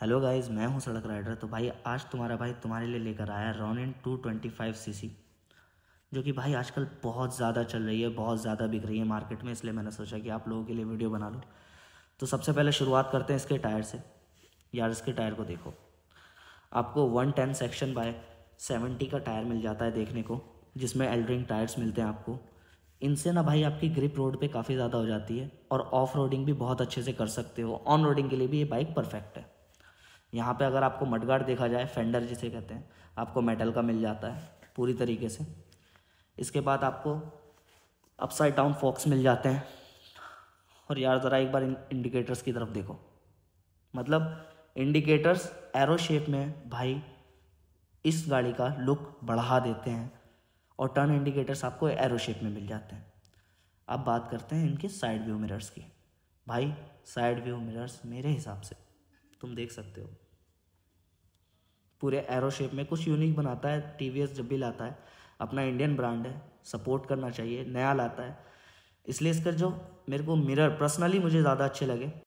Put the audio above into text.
hello guys मैं हूं सड़क राइडर तो भाई आज तुम्हारा भाई तुम्हारे लिए लेकर आया है in two twenty five C C जो कि भाई आजकल बहुत ज़्यादा चल रही है बहुत ज़्यादा बिक रही है मार्केट में इसलिए मैंने सोचा कि आप लोगों के लिए वीडियो बना लूँ तो सबसे पहले शुरुआत करते हैं इसके टायर से यार इसके टायर को देखो आपको one ten section by seventy का टायर मिल जाता है देखने को जिसमें एल्ड्रिंग टायर्स मिलते हैं आपको इनसे ना भाई आपकी ग्रिप रोड पे काफ़ी ज़्यादा हो जाती है और ऑफ रोडिंग भी बहुत अच्छे से कर सकते हो ऑन रोडिंग के लिए भी ये बाइक परफेक्ट है यहाँ पे अगर आपको मटगाड़ देखा जाए फेंडर जिसे कहते हैं आपको मेटल का मिल जाता है पूरी तरीके से इसके बाद आपको अपसाइड डाउन फॉक्स मिल जाते हैं और यार ज़रा एक बार इंडिकेटर्स की तरफ देखो मतलब इंडिकेटर्स एरो शेप में भाई इस गाड़ी का लुक बढ़ा देते हैं और टर्न इंडिकेटर्स आपको एरो शेप में मिल जाते हैं अब बात करते हैं इनके साइड व्यू मिरर्स की भाई साइड व्यू मिरर्स मेरे हिसाब से तुम देख सकते हो पूरे एरो शेप में कुछ यूनिक बनाता है टी जब भी लाता है अपना इंडियन ब्रांड है सपोर्ट करना चाहिए नया लाता है इसलिए इसका जो मेरे को मिरर पर्सनली मुझे ज़्यादा अच्छे लगे